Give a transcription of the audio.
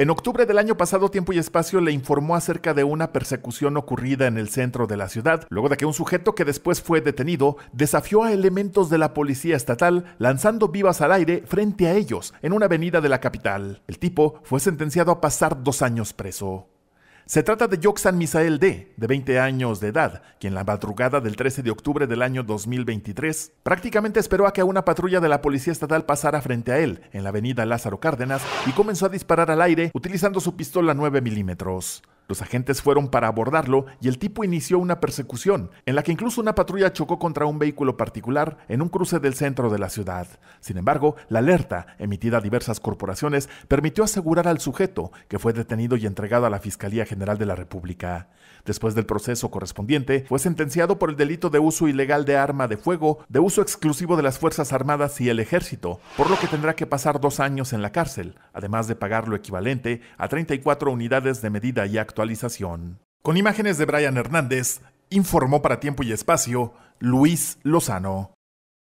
En octubre del año pasado, Tiempo y Espacio le informó acerca de una persecución ocurrida en el centro de la ciudad, luego de que un sujeto que después fue detenido desafió a elementos de la policía estatal lanzando vivas al aire frente a ellos en una avenida de la capital. El tipo fue sentenciado a pasar dos años preso. Se trata de Yoxan Misael D., de 20 años de edad, quien la madrugada del 13 de octubre del año 2023 prácticamente esperó a que una patrulla de la Policía Estatal pasara frente a él en la avenida Lázaro Cárdenas y comenzó a disparar al aire utilizando su pistola 9 milímetros. Los agentes fueron para abordarlo y el tipo inició una persecución, en la que incluso una patrulla chocó contra un vehículo particular en un cruce del centro de la ciudad. Sin embargo, la alerta, emitida a diversas corporaciones, permitió asegurar al sujeto, que fue detenido y entregado a la Fiscalía General de la República. Después del proceso correspondiente, fue sentenciado por el delito de uso ilegal de arma de fuego, de uso exclusivo de las Fuerzas Armadas y el Ejército, por lo que tendrá que pasar dos años en la cárcel, además de pagar lo equivalente a 34 unidades de medida y acto con imágenes de Brian Hernández, informó para Tiempo y Espacio Luis Lozano.